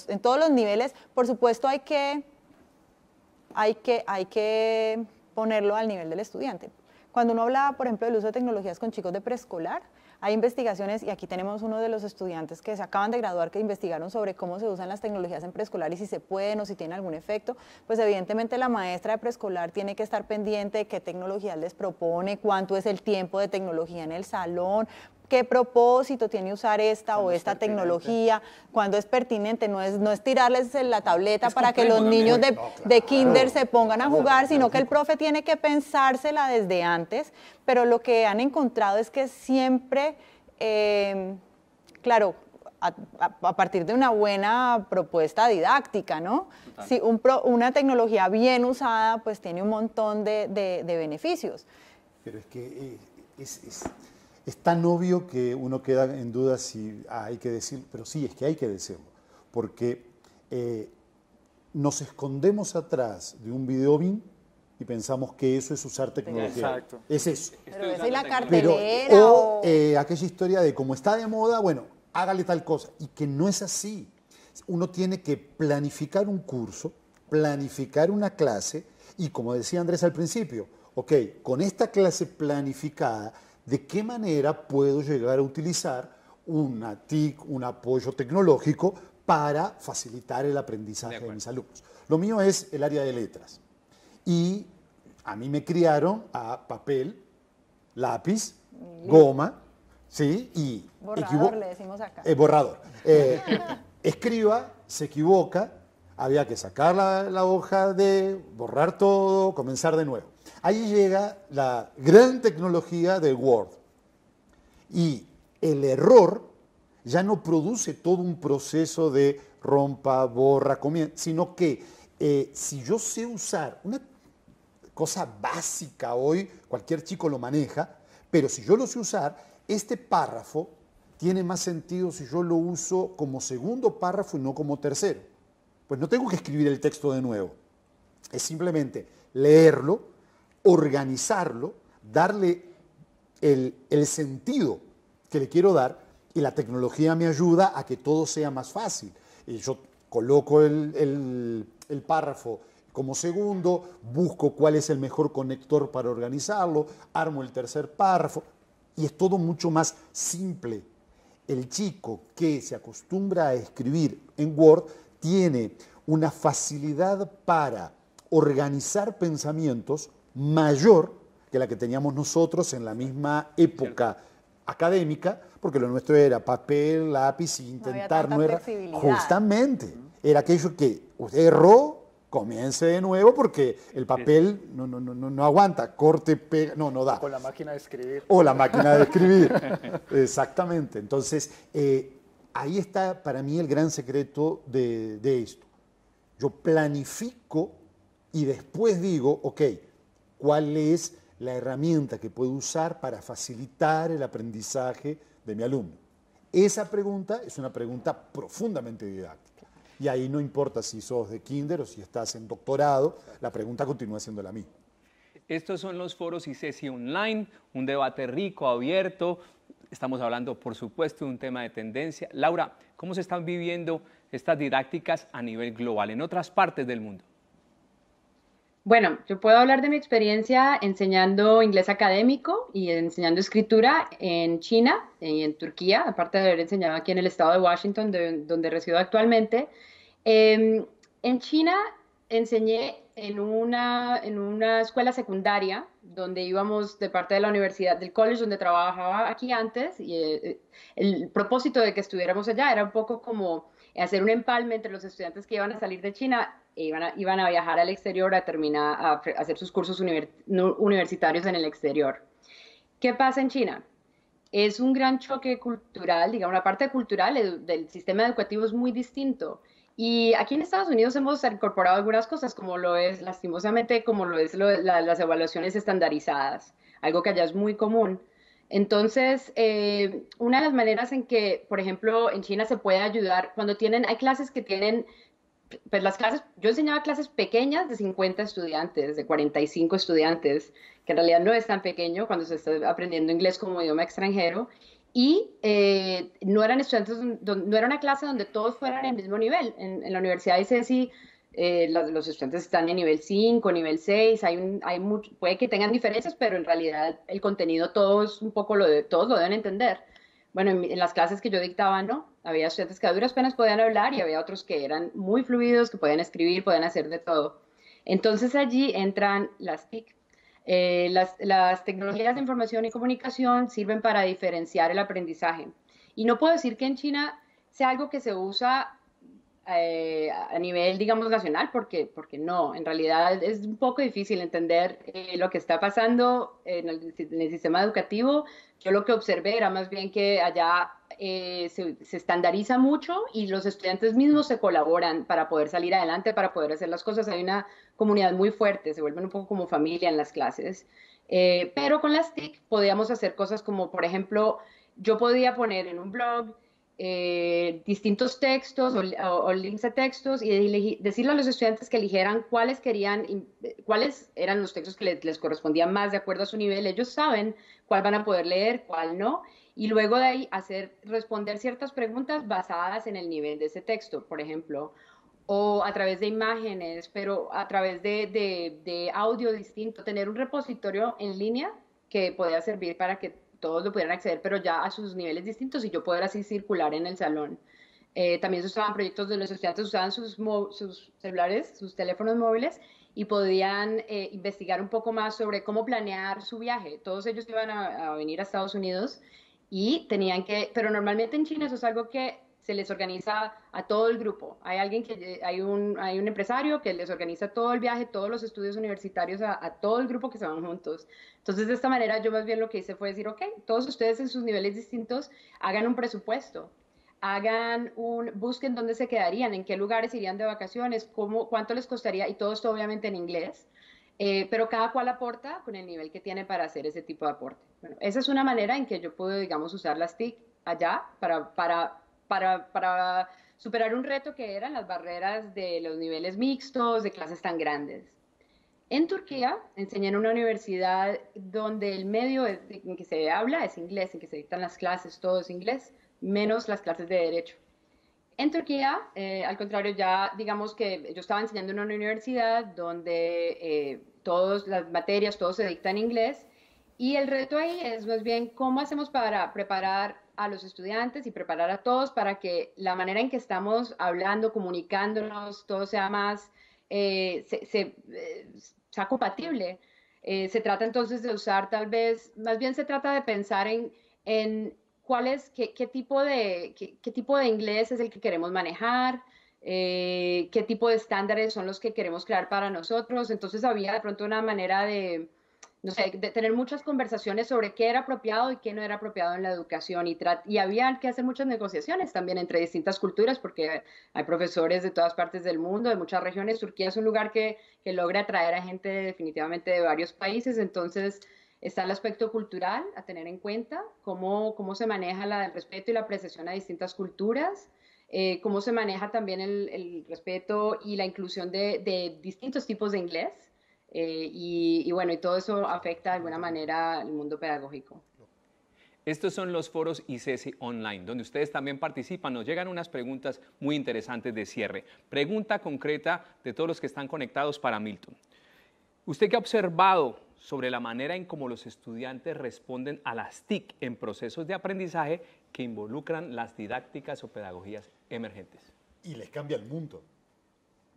en, todos los niveles, por supuesto hay que, hay que ponerlo al nivel del estudiante. Cuando uno hablaba, por ejemplo, del uso de tecnologías con chicos de preescolar, hay investigaciones, y aquí tenemos uno de los estudiantes que se acaban de graduar, que investigaron sobre cómo se usan las tecnologías en preescolar y si se pueden o si tienen algún efecto. Pues evidentemente la maestra de preescolar tiene que estar pendiente de qué tecnología les propone, cuánto es el tiempo de tecnología en el salón, qué propósito tiene usar esta o esta tecnología, cuando es pertinente, no es, no es tirarles la tableta para que los niños de, de, kinder se pongan a jugar, sino que el profe tiene que pensársela desde antes, pero lo que han encontrado es que siempre, em, claro, a, partir de una buena propuesta didáctica, ¿no? Si una tecnología bien usada, pues tiene un montón de, beneficios. Pero es que eh, es es tan obvio que uno queda en duda si hay que decirlo, pero sí, es que hay que decirlo, porque eh, nos escondemos atrás de un videobin y pensamos que eso es usar tecnología. Exacto. Es eso. Pero es la cartelera. o eh, aquella historia de cómo está de moda, bueno, hágale tal cosa. Y que no es así. Uno tiene que planificar un curso, planificar una clase y como decía Andrés al principio, ok, con esta clase planificada de qué manera puedo llegar a utilizar una TIC, un apoyo tecnológico para facilitar el aprendizaje de, mis alumnos. Lo mío es el área de letras. Y a mí me criaron a papel, lápiz, goma, ¿sí? Y borrador, le decimos acá. Eh, borrador. Eh, escriba, se equivoca, había que sacar la, hoja de, borrar todo, comenzar de nuevo. Ahí llega la gran tecnología de Word. Y el error ya no produce todo un proceso de rompa, borra, comienza, sino que eh, si yo sé usar una cosa básica hoy, cualquier chico lo maneja, pero si yo lo sé usar, este párrafo tiene más sentido si yo lo uso como segundo párrafo y no como tercero. Pues no tengo que escribir el texto de nuevo. Es simplemente leerlo, organizarlo, darle el, sentido que le quiero dar y la tecnología me ayuda a que todo sea más fácil. yo coloco el, el párrafo como segundo, busco cuál es el mejor conector para organizarlo, armo el tercer párrafo y es todo mucho más simple. El chico que se acostumbra a escribir en Word tiene una facilidad para organizar pensamientos mayor que la que teníamos nosotros en la misma época académica, porque lo nuestro era papel, lápiz, e intentar, no, era... Justamente, era aquello que usted erró, comience de nuevo porque el papel no, no, no, aguanta, corte, pega, no, no da. O la máquina de escribir. O la máquina de escribir, exactamente. Entonces, eh, ahí está para mí el gran secreto de, esto. Yo planifico y después digo, ok, ¿cuál es la herramienta que puedo usar para facilitar el aprendizaje de mi alumno? Esa pregunta es una pregunta profundamente didáctica. Y ahí no importa si sos de kinder o si estás en doctorado, la pregunta continúa siendo la misma. Estos son los foros ICESI Online, un debate rico, abierto, Estamos hablando, por supuesto, de un tema de tendencia. Laura, ¿cómo se están viviendo estas didácticas a nivel global, en otras partes del mundo? Bueno, yo puedo hablar de mi experiencia enseñando inglés académico y enseñando escritura en China y en Turquía, aparte de haber enseñado aquí en el estado de Washington, donde resido actualmente. Em, en China enseñé en una, en una escuela secundaria donde íbamos de parte de la universidad, del college donde trabajaba aquí antes, y eh, eh, el propósito de que estuviéramos allá era un poco como hacer un empalme entre los estudiantes que iban a salir de China e iban a, viajar al exterior a terminar, a hacer sus cursos universitarios en el exterior. ¿Qué pasa en China? Es un gran choque cultural, digamos, la parte cultural del sistema educativo es muy distinto. Y aquí en Estados Unidos hemos incorporado algunas cosas, como lo es, lastimosamente, como lo es las evaluaciones estandarizadas, algo que allá es muy común. Entonces, eh, una de las maneras en que, por ejemplo, en China se puede ayudar, cuando tienen, hay clases que tienen, pues las clases, yo enseñaba clases pequeñas de 50 estudiantes, de 45 estudiantes, que en realidad no es tan pequeño cuando se está aprendiendo inglés como idioma extranjero, y eh, no eran estudiantes, no era una clase donde todos fueran el mismo nivel. En, la universidad de sí eh, los, estudiantes están en nivel 5, nivel 6, hay hay puede que tengan diferencias, pero en realidad el contenido todos un poco lo de, todos lo deben entender. Bueno, en, las clases que yo dictaba, no, había estudiantes que a duras penas podían hablar y había otros que eran muy fluidos, que podían escribir, podían hacer de todo. Entonces allí entran las TIC, eh, las, tecnologías de información y comunicación sirven para diferenciar el aprendizaje. Y no puedo decir que en China sea algo que se usa eh, a nivel, digamos, nacional, porque, porque no, en realidad es un poco difícil entender eh, lo que está pasando en el, sistema educativo. Yo lo que observé era más bien que allá eh, se, se, estandariza mucho y los estudiantes mismos se colaboran para poder salir adelante, para poder hacer las cosas. Hay una comunidad muy fuerte, se vuelven un poco como familia en las clases. pero con las TIC podíamos hacer cosas como, por ejemplo, yo podía poner en un blog, eh, distintos textos o, links a textos y decirle a los estudiantes que eligieran cuáles querían, cuáles eran los textos que les, correspondían más de acuerdo a su nivel. Ellos saben cuál van a poder leer, cuál no. Y luego de ahí hacer, responder ciertas preguntas basadas en el nivel de ese texto, por ejemplo, o a través de imágenes, pero a través de, de audio distinto, tener un repositorio en línea que pueda servir para que todos lo pudieran acceder, pero ya a sus niveles distintos y yo poder así circular en el salón. Eh, también se usaban proyectos de los estudiantes, usaban sus, celulares, sus teléfonos móviles y podían eh, investigar un poco más sobre cómo planear su viaje. Todos ellos iban a venir a Estados Unidos y tenían que, pero normalmente en China eso es algo que se les organiza a todo el grupo. Hay alguien que eh, hay un, hay un empresario que les organiza todo el viaje, todos los estudios universitarios a, todo el grupo que se van juntos. Entonces, de esta manera, yo más bien lo que hice fue decir, ok, todos ustedes en sus niveles distintos hagan un presupuesto, hagan un, busquen dónde se quedarían, en qué lugares irían de vacaciones, cómo, cuánto les costaría, y todo esto obviamente en inglés. Eh, pero cada cual aporta con el nivel que tiene para hacer ese tipo de aporte. Bueno, esa es una manera en que yo puedo, digamos, usar las TIC allá para, para para, superar un reto que eran las barreras de los niveles mixtos, de clases tan grandes. En Turquía enseñé en una universidad donde el medio en que se habla es inglés, en que se dictan las clases, todo es inglés, menos las clases de derecho. En Turquía, eh, al contrario, ya digamos que yo estaba enseñando en una universidad donde eh, todas las materias, todo se dictan en inglés, y el reto ahí es más bien cómo hacemos para preparar a los estudiantes y preparar a todos para que la manera en que estamos hablando, comunicándonos, todo sea más, eh, eh, sea compatible. Eh, se trata entonces de usar tal vez, más bien se trata de pensar en, en cuál es, qué, tipo de, qué, tipo de inglés es el que queremos manejar, qué tipo de estándares son los que queremos crear para nosotros. Entonces había de pronto una manera de no sé, de tener muchas conversaciones sobre qué era apropiado y qué no era apropiado en la educación y, había que hacer muchas negociaciones también entre distintas culturas porque hay profesores de todas partes del mundo, de muchas regiones. Turquía es un lugar que, logra atraer a gente definitivamente de varios países, entonces está el aspecto cultural a tener en cuenta, cómo, se maneja la, el respeto y la apreciación a distintas culturas. Eh, cómo se maneja también el, respeto y la inclusión de distintos tipos de inglés, eh, y, y, bueno, y todo eso afecta de alguna manera al mundo pedagógico. Estos son los foros ICESI Online, donde ustedes también participan. Nos llegan unas preguntas muy interesantes de cierre. Pregunta concreta de todos los que están conectados para Milton. ¿Usted qué ha observado sobre la manera en cómo los estudiantes responden a las TIC en procesos de aprendizaje que involucran las didácticas o pedagogías emergentes? Y les cambia el mundo.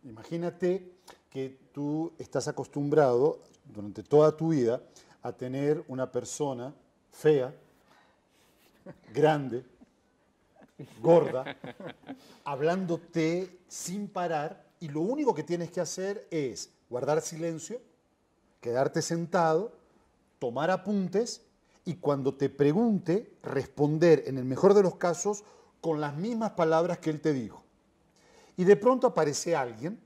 Imagínate que tú estás acostumbrado durante toda tu vida a tener una persona fea, grande, gorda, hablándote sin parar y lo único que tienes que hacer es guardar silencio, quedarte sentado, tomar apuntes y cuando te pregunte responder en el mejor de los casos con las mismas palabras que él te dijo. Y de pronto aparece alguien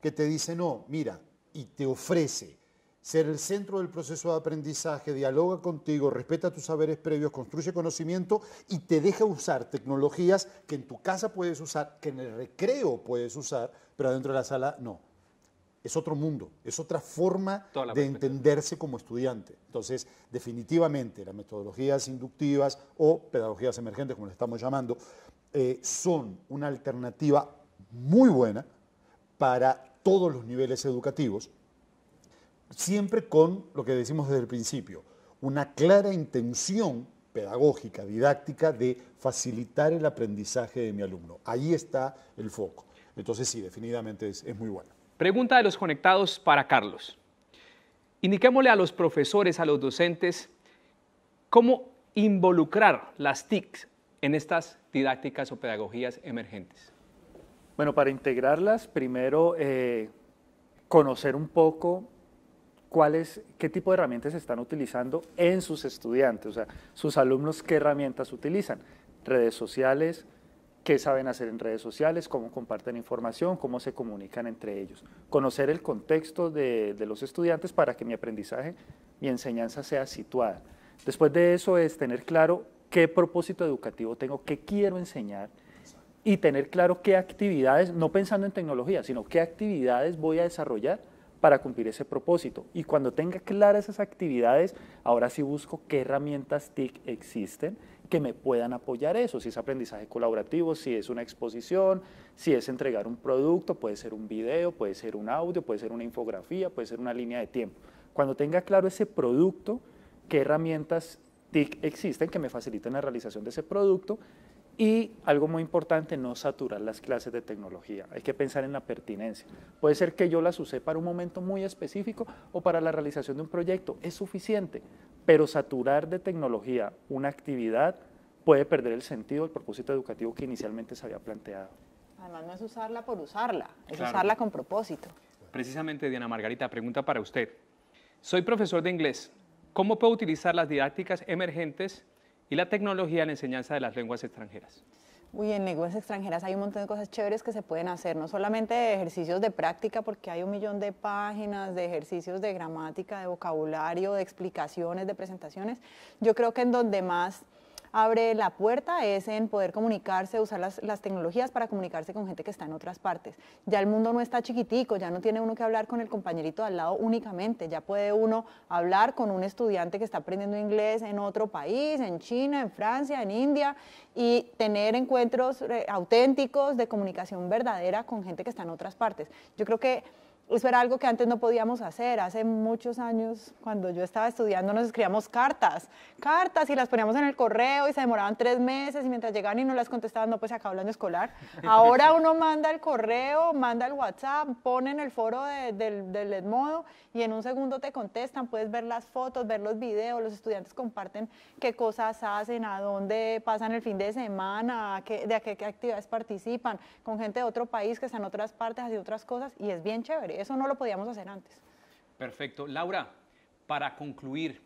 que te dice, no, mira, y te ofrece ser el centro del proceso de aprendizaje, dialoga contigo, respeta tus saberes previos, construye conocimiento y te deja usar tecnologías que en tu casa puedes usar, que en el recreo puedes usar, pero adentro de la sala no. Es otro mundo, es otra forma de entenderse como estudiante. Entonces, definitivamente, las metodologías inductivas o pedagogías emergentes, como le estamos llamando, eh, son una alternativa muy buena para todos los niveles educativos, siempre con lo que decimos desde el principio, una clara intención pedagógica, didáctica, de facilitar el aprendizaje de mi alumno. Ahí está el foco. Entonces sí, definitivamente es, muy buena. Pregunta de los conectados para Carlos. Indiquémosle a los profesores, a los docentes, cómo involucrar las TIC en estas didácticas o pedagogías emergentes. Bueno, para integrarlas, primero eh, conocer un poco qué tipo de herramientas están utilizando en sus estudiantes, o sea, sus alumnos qué herramientas utilizan, redes sociales, qué saben hacer en redes sociales, cómo comparten información, cómo se comunican entre ellos. Conocer el contexto de, de los estudiantes para que mi aprendizaje, mi enseñanza sea situada. Después de eso es tener claro qué propósito educativo tengo, qué quiero enseñar, y tener claro qué actividades, no pensando en tecnología, sino qué actividades voy a desarrollar para cumplir ese propósito. Y cuando tenga claras esas actividades, ahora sí busco qué herramientas TIC existen que me puedan apoyar eso, si es aprendizaje colaborativo, si es una exposición, si es entregar un producto, puede ser un video, puede ser un audio, puede ser una infografía, puede ser una línea de tiempo. Cuando tenga claro ese producto, qué herramientas TIC existen que me faciliten la realización de ese producto, y algo muy importante, no saturar las clases de tecnología. Hay que pensar en la pertinencia. Puede ser que yo las use para un momento muy específico o para la realización de un proyecto. Es suficiente, pero saturar de tecnología una actividad puede perder el sentido, el propósito educativo que inicialmente se había planteado. Además, no es usarla por usarla, es usarla con propósito. Precisamente, Diana Margarita, pregunta para usted. Soy profesor de inglés. ¿Cómo puedo utilizar las didácticas emergentes y la tecnología en la enseñanza de las lenguas extranjeras. Uy, en lenguas extranjeras hay un montón de cosas chéveres que se pueden hacer, no solamente ejercicios de práctica, porque hay un millón de páginas, de ejercicios de gramática, de vocabulario, de explicaciones, de presentaciones. Yo creo que en donde más abre la puerta es en poder comunicarse, usar las, tecnologías para comunicarse con gente que está en otras partes. Ya el mundo no está chiquitico, ya no tiene uno que hablar con el compañerito al lado únicamente, ya puede uno hablar con un estudiante que está aprendiendo inglés en otro país, en China, en Francia, en India, y tener encuentros eh, auténticos de comunicación verdadera con gente que está en otras partes. Yo creo que eso era algo que antes no podíamos hacer. Hace muchos años, cuando yo estaba estudiando, nos escribíamos cartas, cartas y las poníamos en el correo y se demoraban tres meses y mientras llegaban y no las contestaban, no, pues se acabó el año escolar. Ahora uno manda el correo, manda el WhatsApp, pone en el foro del, del Edmodo y en un segundo te contestan, puedes ver las fotos, ver los videos, los estudiantes comparten qué cosas hacen, a dónde pasan el fin de semana, de qué, actividades participan, con gente de otro país que está en otras partes haciendo otras cosas y es bien chévere eso no lo podíamos hacer antes. Perfecto. Laura, para concluir,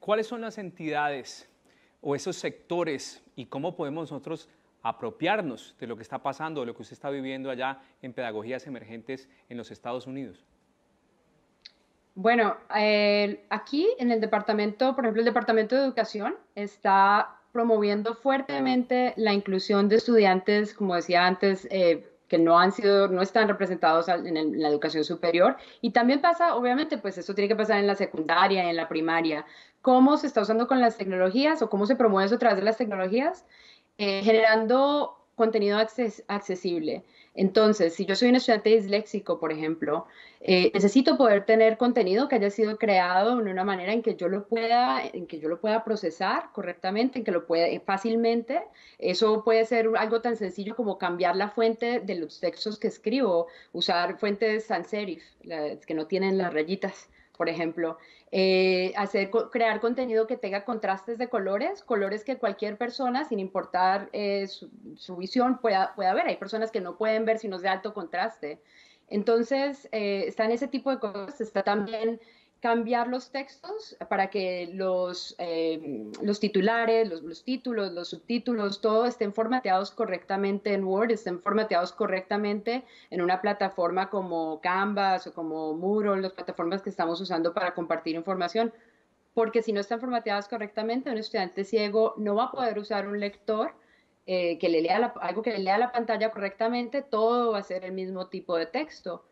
¿cuáles son las entidades o esos sectores y cómo podemos nosotros apropiarnos de lo que está pasando, de lo que usted está viviendo allá en pedagogías emergentes en los Estados Unidos? Bueno, eh, aquí en el departamento, por ejemplo, el departamento de educación está promoviendo fuertemente la inclusión de estudiantes, como decía antes, eh, que no han sido, no están representados en, la educación superior. Y también pasa, obviamente, pues eso tiene que pasar en la secundaria, en la primaria. ¿Cómo se está usando con las tecnologías o cómo se promueve eso a través de las tecnologías? Eh, generando contenido accesible. Entonces, si yo soy un estudiante disléxico, por ejemplo, eh, necesito poder tener contenido que haya sido creado de una manera en que yo lo pueda, en que yo lo pueda procesar correctamente, en que lo pueda eh, fácilmente. Eso puede ser algo tan sencillo como cambiar la fuente de los textos que escribo, usar fuentes sans serif, que no tienen las rayitas por ejemplo, eh, hacer, crear contenido que tenga contrastes de colores, colores que cualquier persona, sin importar eh, su, visión, pueda, pueda ver. Hay personas que no pueden ver si no es de alto contraste. Entonces, eh, está en ese tipo de cosas. Está también cambiar los textos para que los, eh, los titulares, los, los, títulos, los subtítulos, todo estén formateados correctamente en Word, estén formateados correctamente en una plataforma como Canvas o como en las plataformas que estamos usando para compartir información, porque si no están formateados correctamente, un estudiante ciego no va a poder usar un lector. Eh, que lea algo que le lea la pantalla correctamente, todo va a ser el mismo tipo de texto.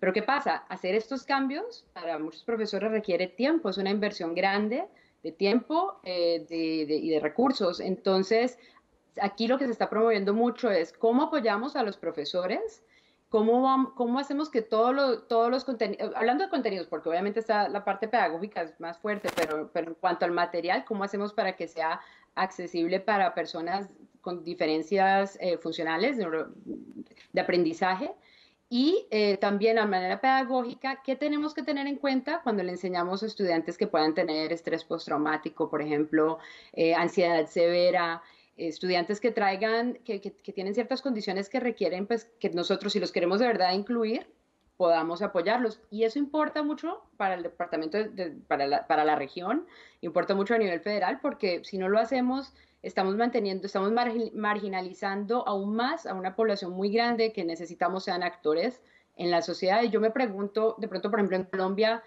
Pero ¿qué pasa? Hacer estos cambios para muchos profesores requiere tiempo, es una inversión grande de tiempo eh, y de recursos. Entonces, aquí lo que se está promoviendo mucho es cómo apoyamos a los profesores, cómo, hacemos que todos los contenidos, eh, hablando de contenidos, porque obviamente está la parte pedagógica es más fuerte, pero, en cuanto al material, cómo hacemos para que sea accesible para personas con diferencias eh, funcionales de aprendizaje y eh, también a manera pedagógica, ¿qué tenemos que tener en cuenta cuando le enseñamos a estudiantes que puedan tener estrés postraumático, por ejemplo, eh, ansiedad severa? estudiantes que traigan, que, tienen ciertas condiciones que requieren, pues que nosotros, si los queremos de verdad incluir, podamos apoyarlos. Y eso importa mucho para el departamento, para la región, importa mucho a nivel federal, porque si no lo hacemos, estamos manteniendo, estamos marginalizando aún más a una población muy grande que necesitamos sean actores en la sociedad. Y yo me pregunto, de pronto, por ejemplo, en Colombia,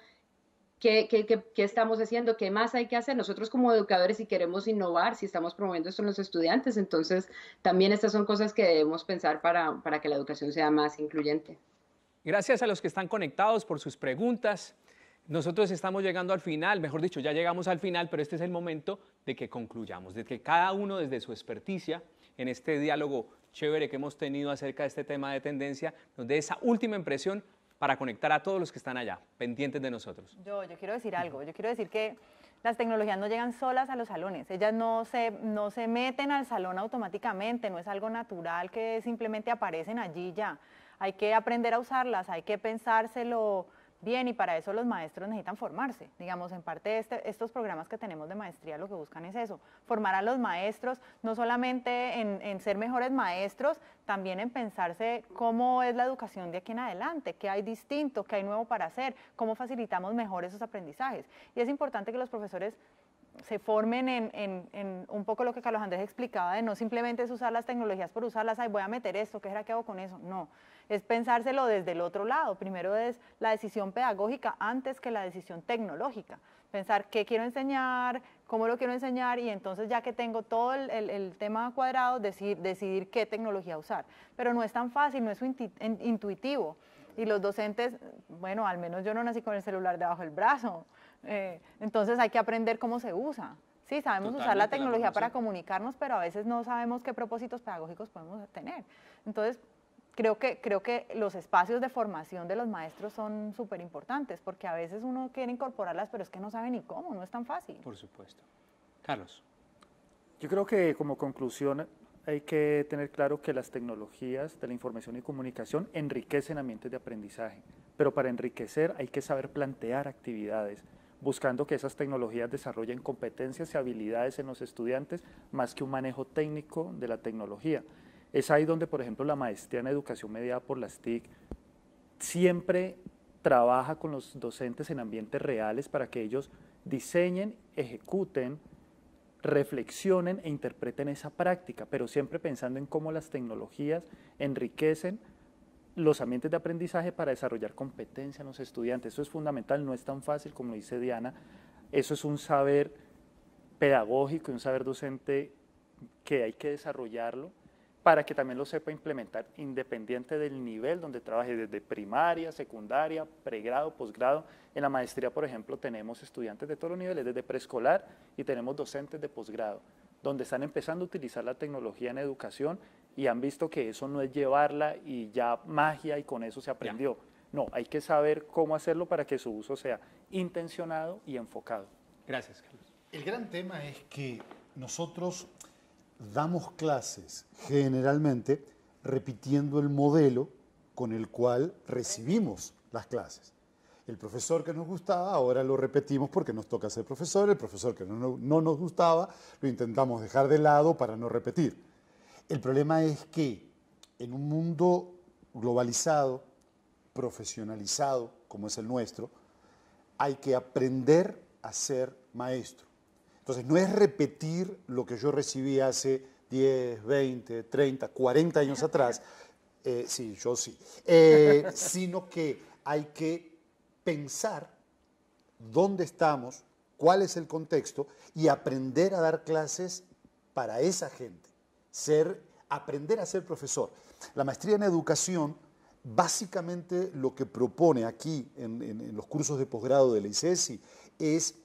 ¿qué, qué, qué, estamos haciendo? ¿Qué más hay que hacer? Nosotros como educadores, si queremos innovar, si estamos promoviendo esto en los estudiantes, entonces también estas son cosas que debemos pensar para, para que la educación sea más incluyente. Gracias a los que están conectados por sus preguntas. Nosotros estamos llegando al final, mejor dicho, ya llegamos al final, pero este es el momento de que concluyamos, de que cada uno desde su experticia, en este diálogo chévere que hemos tenido acerca de este tema de tendencia, nos dé esa última impresión para conectar a todos los que están allá, pendientes de nosotros. Yo, yo quiero decir algo, yo quiero decir que las tecnologías no llegan solas a los salones, ellas no se, no se meten al salón automáticamente, no es algo natural que simplemente aparecen allí ya. Hay que aprender a usarlas, hay que pensárselo Bien, y para eso los maestros necesitan formarse. Digamos, en parte de este, estos programas que tenemos de maestría lo que buscan es eso, formar a los maestros, no solamente en, ser mejores maestros, también en pensarse cómo es la educación de aquí en adelante, qué hay distinto, qué hay nuevo para hacer, cómo facilitamos mejor esos aprendizajes. Y es importante que los profesores se formen en, un poco lo que Carlos Andrés explicaba, de no simplemente es usar las tecnologías por usarlas, ay voy a meter esto, ¿qué será que hago con eso? No, es pensárselo desde el otro lado. Primero es la decisión pedagógica antes que la decisión tecnológica. Pensar qué quiero enseñar, cómo lo quiero enseñar y entonces ya que tengo todo el, tema cuadrado, decidir, qué tecnología usar. Pero no es tan fácil, no es intuitivo. Y los docentes, bueno, al menos yo no nací con el celular debajo del brazo. Eh, entonces hay que aprender cómo se usa. Sí, sabemos usar la tecnología para comunicarnos, pero a veces no sabemos qué propósitos pedagógicos podemos tener. Entonces, creo que, creo que los espacios de formación de los maestros son súper importantes, porque a veces uno quiere incorporarlas, pero es que no sabe ni cómo, no es tan fácil. Por supuesto. Carlos. Yo creo que como conclusión hay que tener claro que las tecnologías de la información y comunicación enriquecen ambientes de aprendizaje, pero para enriquecer hay que saber plantear actividades, buscando que esas tecnologías desarrollen competencias y habilidades en los estudiantes más que un manejo técnico de la tecnología. Es ahí donde, por ejemplo, la maestría en educación mediada por las TIC siempre trabaja con los docentes en ambientes reales para que ellos diseñen, ejecuten, reflexionen e interpreten esa práctica, pero siempre pensando en cómo las tecnologías enriquecen los ambientes de aprendizaje para desarrollar competencia en los estudiantes. Eso es fundamental, no es tan fácil como dice Diana. Eso es un saber pedagógico y un saber docente que hay que desarrollarlo para que también lo sepa implementar independiente del nivel donde trabaje, desde primaria, secundaria, pregrado, posgrado. En la maestría, por ejemplo, tenemos estudiantes de todos los niveles, desde preescolar y tenemos docentes de posgrado, donde están empezando a utilizar la tecnología en educación y han visto que eso no es llevarla y ya magia y con eso se aprendió. No, hay que saber cómo hacerlo para que su uso sea intencionado y enfocado. Gracias, Carlos. El gran tema es que nosotros damos clases generalmente repitiendo el modelo con el cual recibimos las clases. El profesor que nos gustaba, ahora lo repetimos porque nos toca ser profesor, el profesor que no, nos gustaba, lo intentamos dejar de lado para no repetir. El problema es que en un mundo globalizado, profesionalizado, como es el nuestro, hay que aprender a ser maestro. Entonces, no es repetir lo que yo recibí hace 10, 20, 30, 40 años atrás, eh, sí, yo sí, eh, sino que hay que pensar dónde estamos, cuál es el contexto y aprender a dar clases para esa gente, ser, aprender a ser profesor. La maestría en educación, básicamente lo que propone aquí en, en los cursos de posgrado de la ICESI e es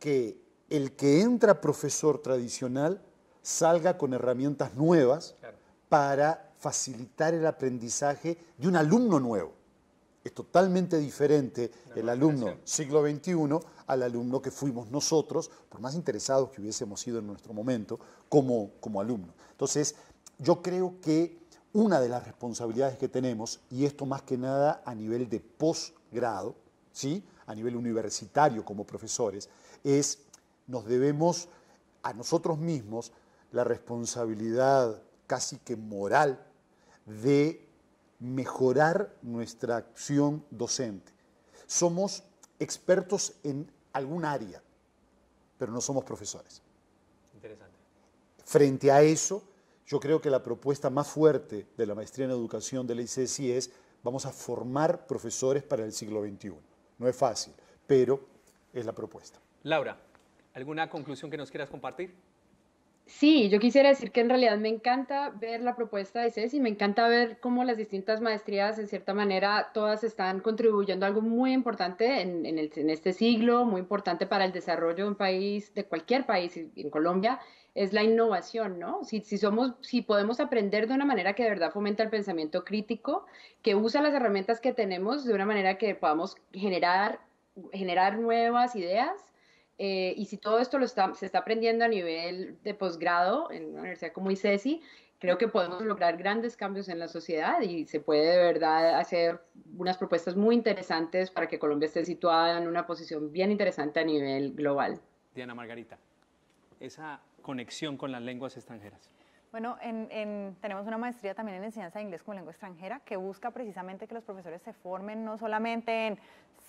que el que entra profesor tradicional salga con herramientas nuevas para facilitar el aprendizaje de un alumno nuevo. Es totalmente diferente el alumno siglo XXI al alumno que fuimos nosotros, por más interesados que hubiésemos sido en nuestro momento, como, como alumno. Entonces, yo creo que una de las responsabilidades que tenemos, y esto más que nada a nivel de posgrado, ¿sí? a nivel universitario como profesores, es nos debemos a nosotros mismos la responsabilidad casi que moral de mejorar nuestra acción docente. Somos expertos en algún área, pero no somos profesores. Interesante. Frente a eso, yo creo que la propuesta más fuerte de la maestría en educación de la ICSI es vamos a formar profesores para el siglo XXI. No es fácil, pero es la propuesta. Laura, ¿Alguna conclusión que nos quieras compartir? Sí, yo quisiera decir que en realidad me encanta ver la propuesta de CES y me encanta ver cómo las distintas maestrías, en cierta manera, todas están contribuyendo a algo muy importante en, en este siglo, muy importante para el desarrollo de un país, de cualquier país en Colombia, es la innovación, ¿no? Si, si, somos, si podemos aprender de una manera que de verdad fomenta el pensamiento crítico, que usa las herramientas que tenemos de una manera que podamos generar, generar nuevas ideas eh, y si todo esto se está aprendiendo a nivel de posgrado en una universidad como ICESI, e creo que podemos lograr grandes cambios en la sociedad y se puede de verdad hacer unas propuestas muy interesantes para que Colombia esté situada en una posición bien interesante a nivel global. Diana Margarita, esa conexión con las lenguas extranjeras. Bueno, tenemos una maestría también en enseñanza de inglés como lengua extranjera que busca precisamente que los profesores se formen no solamente en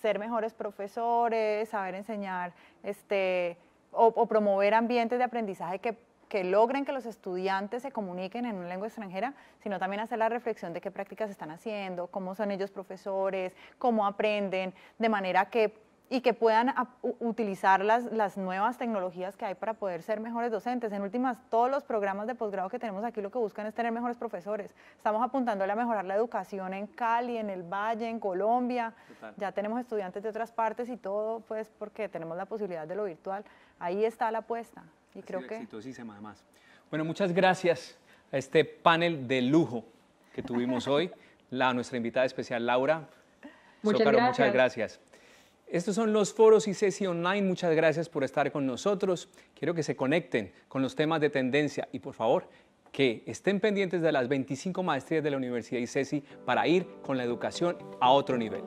ser mejores profesores, saber enseñar este, o, promover ambientes de aprendizaje que, que, logren que los estudiantes se comuniquen en una lengua extranjera, sino también hacer la reflexión de qué prácticas están haciendo, cómo son ellos profesores, cómo aprenden, de manera que y que puedan utilizar las, nuevas tecnologías que hay para poder ser mejores docentes. En últimas, todos los programas de posgrado que tenemos aquí lo que buscan es tener mejores profesores. Estamos apuntándole a mejorar la educación en Cali, en el Valle, en Colombia. Ya tenemos estudiantes de otras partes y todo, pues porque tenemos la posibilidad de lo virtual. Ahí está la apuesta. Y ha creo que... Exitosísima además. Bueno, muchas gracias a este panel de lujo que tuvimos hoy. La, nuestra invitada especial, Laura. Muchas Muchas gracias. Estos son los foros ICESI Online. Muchas gracias por estar con nosotros. Quiero que se conecten con los temas de tendencia y por favor que estén pendientes de las 25 maestrías de la Universidad ICESI para ir con la educación a otro nivel.